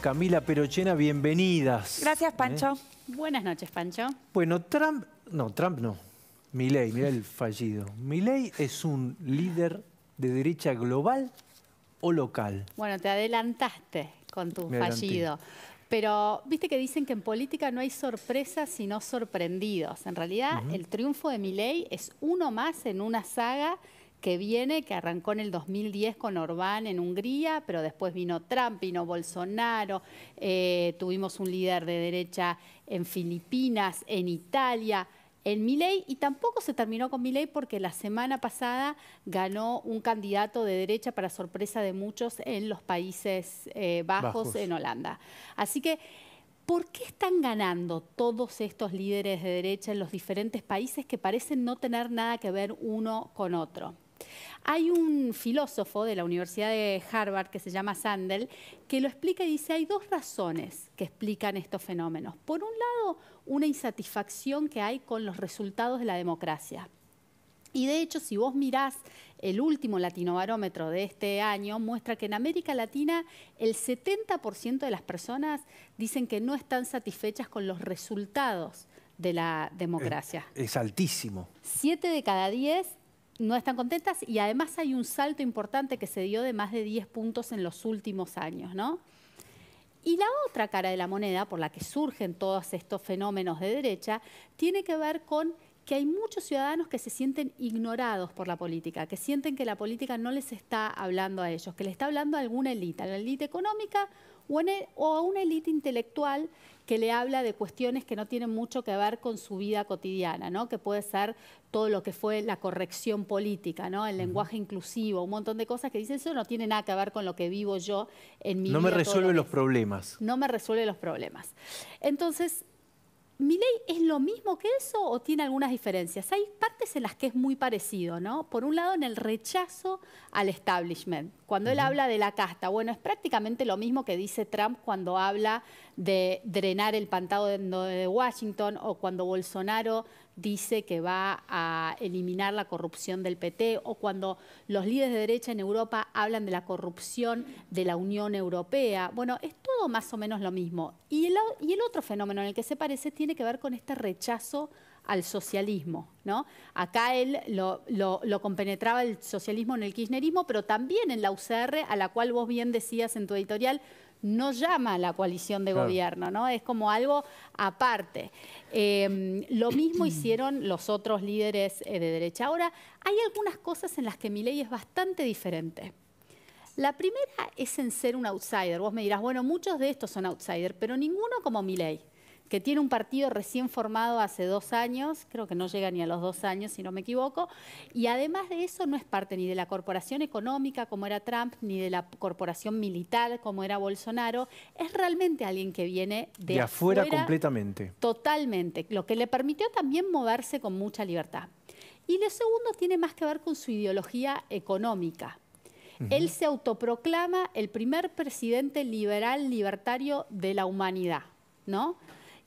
Camila Perochena, bienvenidas. Gracias, Pancho. ¿Eh? Buenas noches, Pancho. Bueno, Trump, no, Trump no, Milei, mira el fallido. ¿Milei es un líder de derecha global o local? Bueno, te adelantaste con tu fallido. Pero viste que dicen que en política no hay sorpresas sino sorprendidos. En realidad, el triunfo de Milei es uno más en una saga que viene, que arrancó en el 2010 con Orbán en Hungría, pero después vino Trump, vino Bolsonaro, eh, tuvimos un líder de derecha en Filipinas, en Italia, en Milei, y tampoco se terminó con Milei porque la semana pasada ganó un candidato de derecha para sorpresa de muchos en los Países eh, bajos, en Holanda. Así que... ¿Por qué están ganando todos estos líderes de derecha en los diferentes países que parecen no tener nada que ver uno con otro? Hay un filósofo de la Universidad de Harvard que se llama Sandel que lo explica y dice hay dos razones que explican estos fenómenos. Por un lado, una insatisfacción que hay con los resultados de la democracia. Y de hecho, si vos mirás el último latinobarómetro de este año, muestra que en América Latina el 70% de las personas dicen que no están satisfechas con los resultados de la democracia. Es, altísimo. Siete de cada diez no están contentas y además hay un salto importante que se dio de más de 10 puntos en los últimos años, ¿no? Y la otra cara de la moneda por la que surgen todos estos fenómenos de derecha tiene que ver con que hay muchos ciudadanos que se sienten ignorados por la política, que sienten que la política no les está hablando a ellos, que les está hablando a alguna élite, a la élite económica o, a una élite intelectual que le habla de cuestiones que no tienen mucho que ver con su vida cotidiana, ¿no? que puede ser todo lo que fue la corrección política, ¿no? el lenguaje inclusivo, un montón de cosas que dicen eso no tiene nada que ver con lo que vivo yo en mi vida. No me resuelve los problemas. No me resuelve los problemas. Entonces, ¿Mi ley es lo mismo que eso o tiene algunas diferencias? Hay partes en las que es muy parecido, ¿no? Por un lado, en el rechazo al establishment. Cuando él habla de la casta, bueno, es prácticamente lo mismo que dice Trump cuando habla de drenar el pantano de Washington o cuando Bolsonaro dice que va a eliminar la corrupción del PT o cuando los líderes de derecha en Europa hablan de la corrupción de la Unión Europea. Bueno, es todo más o menos lo mismo. Y el, otro fenómeno en el que se parece tiene que ver con este rechazo al socialismo. ¿no? Acá él lo, lo, compenetraba el socialismo en el kirchnerismo, pero también en la UCR, a la cual vos bien decías en tu editorial, no llama a la coalición de gobierno, ¿no? Es como algo aparte. Em, lo mismo hicieron los otros líderes eh, de derecha. Ahora, hay algunas cosas en las que mi ley es bastante diferente. La primera es en ser un outsider. Vos me dirás, bueno, muchos de estos son outsiders, pero ninguno como mi ley que tiene un partido recién formado hace dos años, creo que no llega ni a los dos años, si no me equivoco, y además de eso no es parte ni de la corporación económica como era Trump, ni de la corporación militar como era Bolsonaro, es realmente alguien que viene de, afuera, completamente. Totalmente, lo que le permitió también moverse con mucha libertad. Y lo segundo tiene más que ver con su ideología económica. Él se autoproclama el primer presidente liberal libertario de la humanidad, ¿no?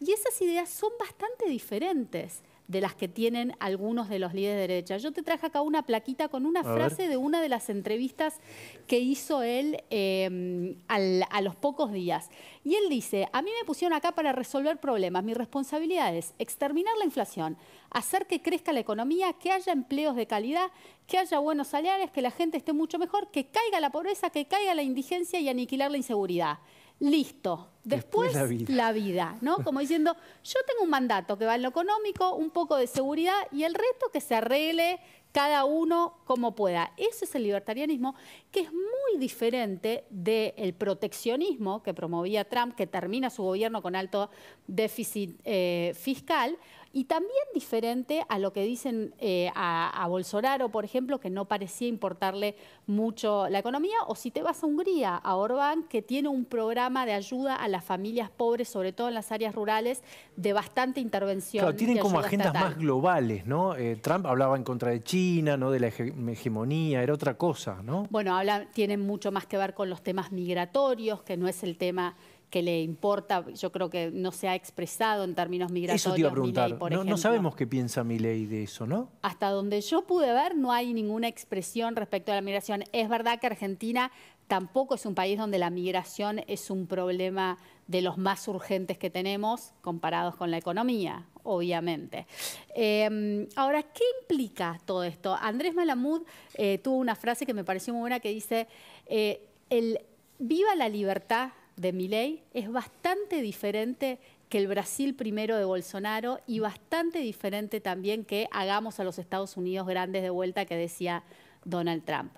Y esas ideas son bastante diferentes de las que tienen algunos de los líderes de derecha. Yo te traje acá una plaquita con una frase de una de las entrevistas que hizo él em, a los pocos días. Y él dice, a mí me pusieron acá para resolver problemas. Mi responsabilidad es exterminar la inflación, hacer que crezca la economía, que haya empleos de calidad, que haya buenos salarios, que la gente esté mucho mejor, que caiga la pobreza, que caiga la indigencia y aniquilar la inseguridad listo. Después, la, vida. ¿no? Como diciendo, yo tengo un mandato que va en lo económico, un poco de seguridad y el resto que se arregle cada uno como pueda. Ese es el libertarianismo, que es muy diferente del proteccionismo que promovía Trump, que termina su gobierno con alto déficit eh, fiscal, y también diferente a lo que dicen eh, a, Bolsonaro, por ejemplo, que no parecía importarle mucho la economía, o si te vas a Hungría, a Orbán, que tiene un programa de ayuda a las familias pobres, sobre todo en las áreas rurales, de bastante intervención. Claro, tienen como agendas más globales, ¿no? Eh, Trump hablaba en contra de China, ¿no? De la hegemonía, era otra cosa, ¿no? Bueno, tienen mucho más que ver con los temas migratorios, que no es el tema que le importa, yo creo que no se ha expresado en términos migratorios. Eso te iba a preguntar. no, sabemos qué piensa Milei de eso, ¿no? Hasta donde yo pude ver, no hay ninguna expresión respecto a la migración. Es verdad que Argentina tampoco es un país donde la migración es un problema de los más urgentes que tenemos comparados con la economía, obviamente. Em, ahora, ¿qué implica todo esto? Andrés Malamud eh, tuvo una frase que me pareció muy buena que dice, eh, el, viva la libertad de Milei es bastante diferente que el Brasil primero de Bolsonaro y bastante diferente también que hagamos a los Estados Unidos grandes de vuelta que decía Donald Trump.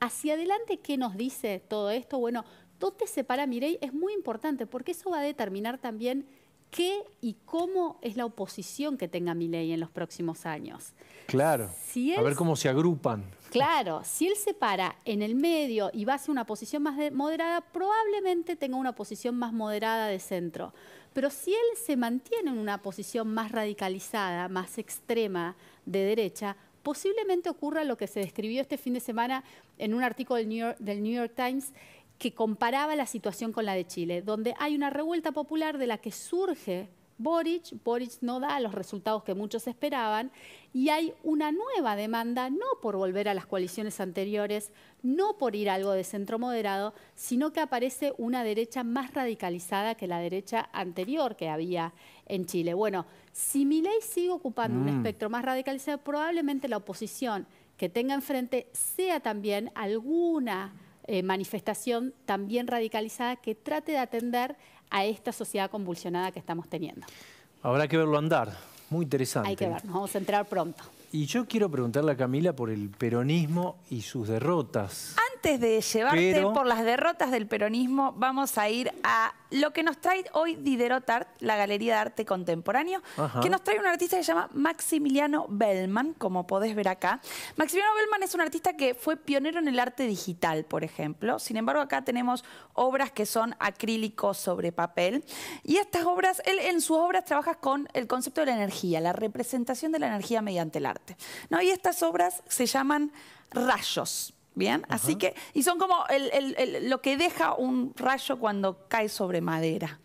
Hacia adelante, ¿qué nos dice todo esto? Bueno, dónde este se para Milei? es muy importante porque eso va a determinar también qué y cómo es la oposición que tenga ley en los próximos años. Claro. a ver cómo se agrupan. Claro, si él se para en el medio y va hacia una posición más moderada, probablemente tenga una posición más moderada de centro. Pero si él se mantiene en una posición más radicalizada, más extrema de derecha, posiblemente ocurra lo que se describió este fin de semana en un artículo del New York Times que comparaba la situación con la de Chile, donde hay una revuelta popular de la que surge Boric, Boric no da los resultados que muchos esperaban y hay una nueva demanda, no por volver a las coaliciones anteriores, no por ir algo de centro moderado, sino que aparece una derecha más radicalizada que la derecha anterior que había en Chile. Bueno, si Milei sigue ocupando un mm. espectro más radicalizado, probablemente la oposición que tenga enfrente sea también alguna eh, manifestación también radicalizada que trate de atender a esta sociedad convulsionada que estamos teniendo. Habrá que verlo andar, muy interesante. Hay que ver, nos vamos a entrar pronto. Y yo quiero preguntarle a Camila por el peronismo y sus derrotas antes de llevarte por las derrotas del peronismo, vamos a ir a lo que nos trae hoy Diderot Art, la Galería de Arte Contemporáneo, que nos trae un artista que se llama Maximiliano Bellman, como podés ver acá. Maximiliano Bellman es un artista que fue pionero en el arte digital, por ejemplo. Sin embargo, acá tenemos obras que son acrílicos sobre papel. Y estas obras, él en sus obras trabaja con el concepto de la energía, la representación de la energía mediante el arte. ¿no? Y estas obras se llaman rayos. ¿Bien? Así que, y son como el, lo que deja un rayo cuando cae sobre madera.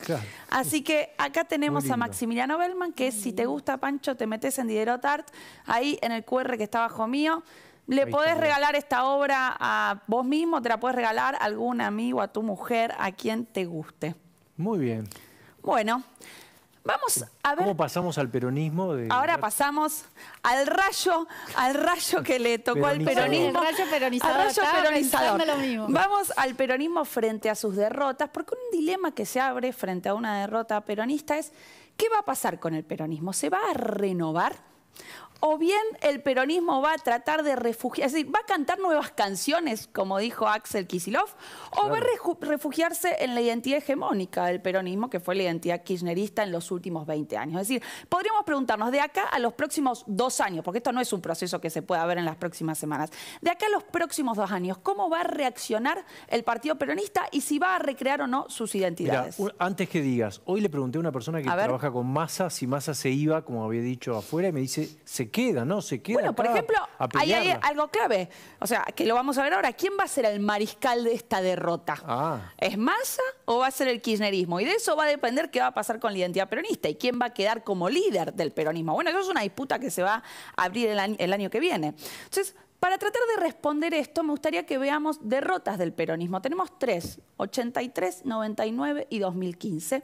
Así que acá tenemos a Maximiliano Bellman, que si te gusta Pancho, te metes en Diderot Art, ahí en el QR que está bajo mío. Le podés regalar esta obra a vos mismo, te la podés regalar a algún amigo, a tu mujer, a quien te guste. Muy bien. Bueno, Vamos a ver... ¿Cómo pasamos al peronismo? Ahora pasamos al rayo, al rayo que le tocó al peronismo. rayo peronizador. Vamos al peronismo frente a sus derrotas, porque un dilema que se abre frente a una derrota peronista es, ¿qué va a pasar con el peronismo? ¿Se va a renovar? o bien el peronismo va a tratar de refugiarse? es decir, va a cantar nuevas canciones, como dijo Axel Kisilov, o va a refugiarse en la identidad hegemónica del peronismo, que fue la identidad kirchnerista en los últimos 20 años. Es decir, podríamos preguntarnos de acá a los próximos dos años, porque esto no es un proceso que se pueda ver en las próximas semanas, de acá a los próximos dos años, ¿cómo va a reaccionar el Partido Peronista y si va a recrear o no sus identidades? antes que digas, hoy le pregunté a una persona que trabaja con Massa si Massa se iba, como había dicho afuera, y me dice, se queda, no se queda. Bueno, por ejemplo, ahí hay algo clave. O sea, que lo vamos a ver ahora. ¿Quién va a ser el mariscal de esta derrota? Ah. ¿Es Massa o va a ser el kirchnerismo? Y de eso va a depender qué va a pasar con la identidad peronista y quién va a quedar como líder del peronismo. Bueno, eso es una disputa que se va a abrir el año, el año que viene. Entonces, para tratar de responder esto, me gustaría que veamos derrotas del peronismo. Tenemos tres, 83, 99 y 2015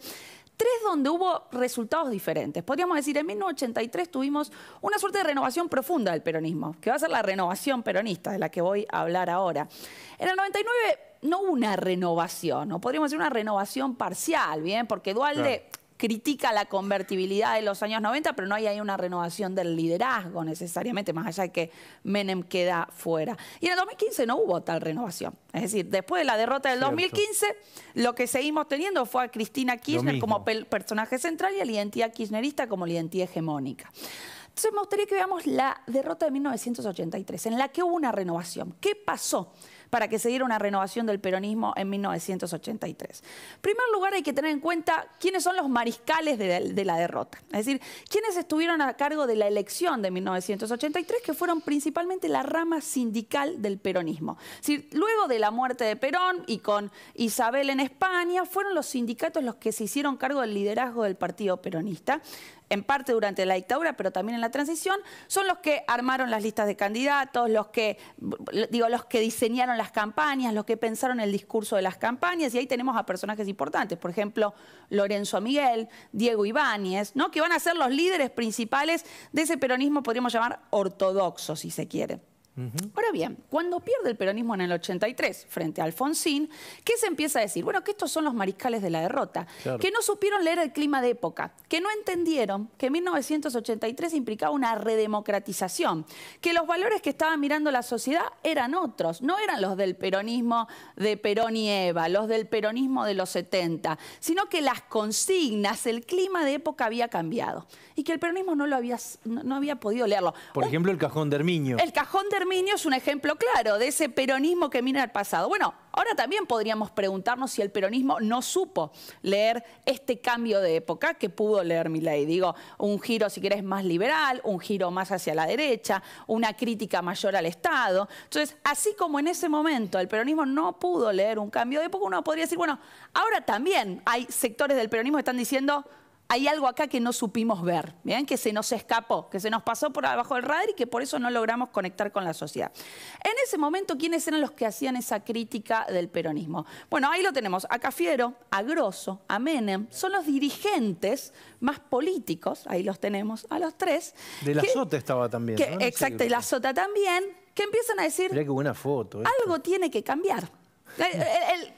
tres donde hubo resultados diferentes. Podríamos decir, en 1983 tuvimos una suerte de renovación profunda del peronismo, que va a ser la renovación peronista de la que voy a hablar ahora. En el 99 no hubo una renovación, o podríamos decir una renovación parcial, ¿bien? Porque Dualde critica la convertibilidad de los años 90, pero no hay ahí una renovación del liderazgo necesariamente, más allá de que Menem queda fuera. Y en el 2015 no hubo tal renovación. Es decir, después de la derrota del 2015, lo que seguimos teniendo fue a Cristina Kirchner como personaje central y a la identidad kirchnerista como la identidad hegemónica. Entonces me gustaría que veamos la derrota de 1983, en la que hubo una renovación. ¿Qué pasó? para que se diera una renovación del peronismo en 1983. En primer lugar, hay que tener en cuenta quiénes son los mariscales de, la derrota, es decir, quiénes estuvieron a cargo de la elección de 1983, que fueron principalmente la rama sindical del peronismo. luego de la muerte de Perón y con Isabel en España, fueron los sindicatos los que se hicieron cargo del liderazgo del partido peronista en parte durante la dictadura, pero también en la transición, son los que armaron las listas de candidatos, los que, digo, los que diseñaron las campañas, los que pensaron el discurso de las campañas, y ahí tenemos a personajes importantes, por ejemplo, Lorenzo Miguel, Diego Ibáñez, ¿no? que van a ser los líderes principales de ese peronismo, podríamos llamar ortodoxo, si se quiere. Ahora bien, cuando pierde el peronismo en el 83 frente a Alfonsín, ¿qué se empieza a decir? Bueno, que estos son los mariscales de la derrota, que no supieron leer el clima de época, que no entendieron que 1983 implicaba una redemocratización, que los valores que estaba mirando la sociedad eran otros, no eran los del peronismo de Perón y Eva, los del peronismo de los 70, sino que las consignas, el clima de época había cambiado y que el peronismo no lo había, no, había podido leerlo. Por ejemplo, el cajón de Hermiño. El cajón de es un ejemplo claro de ese peronismo que mira al pasado. Bueno, ahora también podríamos preguntarnos si el peronismo no supo leer este cambio de época que pudo leer ley. Digo, un giro, si querés, más liberal, un giro más hacia la derecha, una crítica mayor al Estado. Entonces, así como en ese momento el peronismo no pudo leer un cambio de época, uno podría decir, bueno, ahora también hay sectores del peronismo que están diciendo hay algo acá que no supimos ver, que se nos escapó, que se nos pasó por abajo del radar y que por eso no logramos conectar con la sociedad. En ese momento, ¿quiénes eran los que hacían esa crítica del peronismo? Bueno, ahí lo tenemos, a Cafiero, a Grosso, a Menem, son los dirigentes más políticos, ahí los tenemos, a los tres. De la Sota estaba también. Exacto, y la Sota también, que empiezan a decir... Mirá buena foto. Algo tiene que cambiar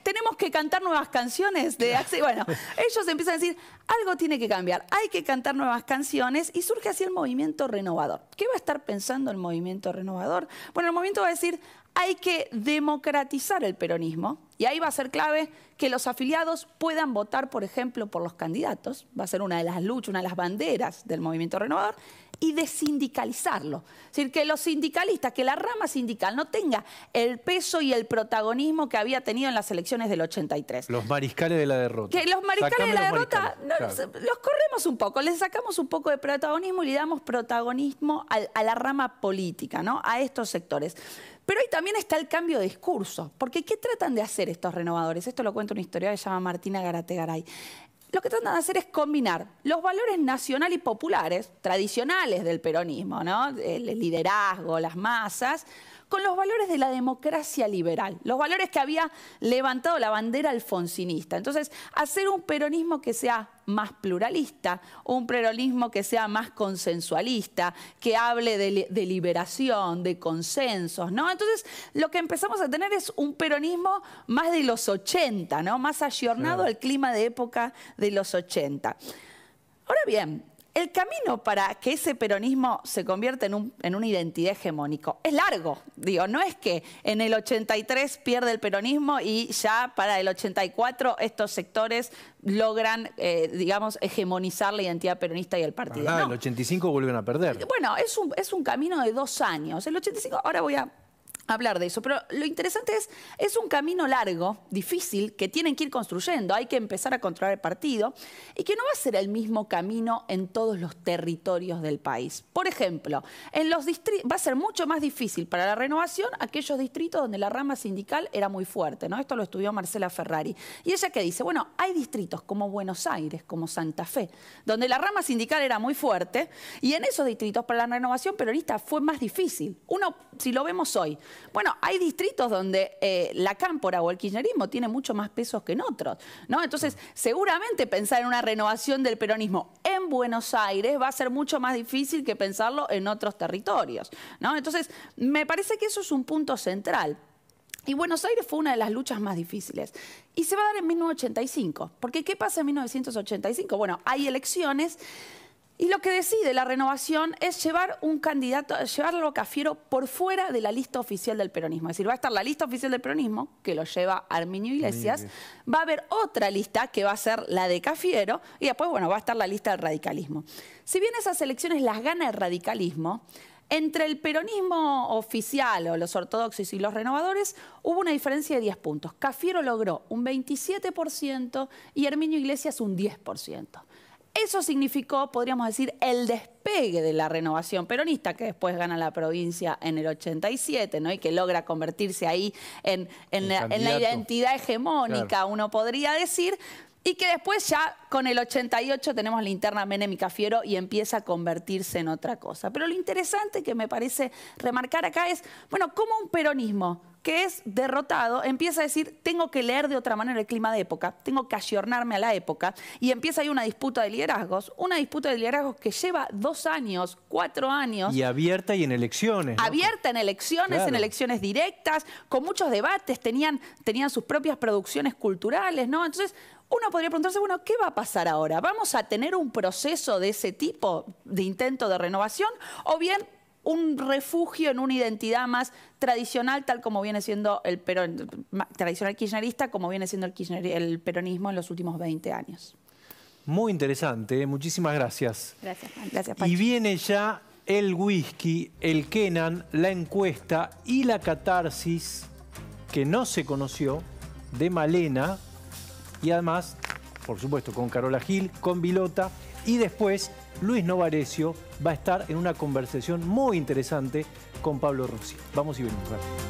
tenemos que cantar nuevas canciones de Bueno, ellos empiezan a decir, algo tiene que cambiar, hay que cantar nuevas canciones y surge así el movimiento renovador. ¿Qué va a estar pensando el movimiento renovador? Bueno, el movimiento va a decir, hay que democratizar el peronismo y ahí va a ser clave que los afiliados puedan votar, por ejemplo, por los candidatos, va a ser una de las luchas, una de las banderas del movimiento renovador y de sindicalizarlo. Es decir, que los sindicalistas, que la rama sindical no tenga el peso y el protagonismo que había tenido en las elecciones del 83. Los mariscales de la derrota. Que los mariscales de la derrota los corremos un poco, les sacamos un poco de protagonismo y le damos protagonismo a, la rama política, ¿no? a estos sectores. Pero ahí también está el cambio de discurso, porque ¿qué tratan de hacer estos renovadores? Esto lo cuenta una historia que se llama Martina Garategaray lo que tratan de hacer es combinar los valores nacional y populares, tradicionales del peronismo, ¿no? el liderazgo, las masas, con los valores de la democracia liberal, los valores que había levantado la bandera alfonsinista. Entonces, hacer un peronismo que sea más pluralista, un peronismo que sea más consensualista, que hable de, liberación, de consensos, ¿no? Entonces, lo que empezamos a tener es un peronismo más de los 80, ¿no? Más ayornado al clima de época de los 80. Ahora bien, el camino para que ese peronismo se convierta en, un, en, una identidad hegemónico es largo, digo, no es que en el 83 pierde el peronismo y ya para el 84 estos sectores logran, eh, digamos, hegemonizar la identidad peronista y el partido. Ah, el 85 vuelven a perder. Bueno, es un, es un camino de dos años. El 85, ahora voy a hablar de eso. Pero lo interesante es, es un camino largo, difícil, que tienen que ir construyendo. Hay que empezar a controlar el partido y que no va a ser el mismo camino en todos los territorios del país. Por ejemplo, en los va a ser mucho más difícil para la renovación aquellos distritos donde la rama sindical era muy fuerte. ¿no? Esto lo estudió Marcela Ferrari. Y ella que dice, bueno, hay distritos como Buenos Aires, como Santa Fe, donde la rama sindical era muy fuerte y en esos distritos para la renovación peronista fue más difícil. Uno, si lo vemos hoy, bueno, hay distritos donde eh, la cámpora o el kirchnerismo tiene mucho más pesos que en otros, Entonces, seguramente pensar en una renovación del peronismo en Buenos Aires va a ser mucho más difícil que pensarlo en otros territorios, Entonces, me parece que eso es un punto central. Y Buenos Aires fue una de las luchas más difíciles. Y se va a dar en 1985. Porque ¿qué pasa en 1985? Bueno, hay elecciones y lo que decide la renovación es llevar un candidato, llevarlo a Cafiero por fuera de la lista oficial del peronismo. Es decir, va a estar la lista oficial del peronismo, que lo lleva Arminio Iglesias, va a haber otra lista que va a ser la de Cafiero, y después, bueno, va a estar la lista del radicalismo. Si bien esas elecciones las gana el radicalismo, entre el peronismo oficial o los ortodoxos y los renovadores hubo una diferencia de 10 puntos. Cafiero logró un 27% y Herminio Iglesias un 10%. Eso significó, podríamos decir, el despegue de la renovación peronista, que después gana la provincia en el 87, ¿no? Y que logra convertirse ahí en, la, identidad hegemónica, uno podría decir, y que después ya con el 88 tenemos la interna Menem fiero y empieza a convertirse en otra cosa. Pero lo interesante que me parece remarcar acá es, bueno, cómo un peronismo que es derrotado empieza a decir, tengo que leer de otra manera el clima de época, tengo que ayornarme a la época, y empieza ahí una disputa de liderazgos, una disputa de liderazgos que lleva dos años, cuatro años. Y abierta y en elecciones. Abierta en elecciones, en elecciones directas, con muchos debates, tenían, tenían sus propias producciones culturales, ¿no? Entonces, uno podría preguntarse, bueno, ¿qué va a pasar ahora? ¿Vamos a tener un proceso de ese tipo de intento de renovación o bien un refugio en una identidad más tradicional, tal como viene siendo el peron, tradicional kirchnerista, como viene siendo el, peronismo en los últimos 20 años? Muy interesante, ¿eh? muchísimas gracias. Gracias, gracias. Y viene ya el whisky, el Kenan, la encuesta y la catarsis que no se conoció de Malena y además, por supuesto, con Carola Gil, con Vilota y después Luis Novarecio va a estar en una conversación muy interesante con Pablo Rossi. Vamos y venimos.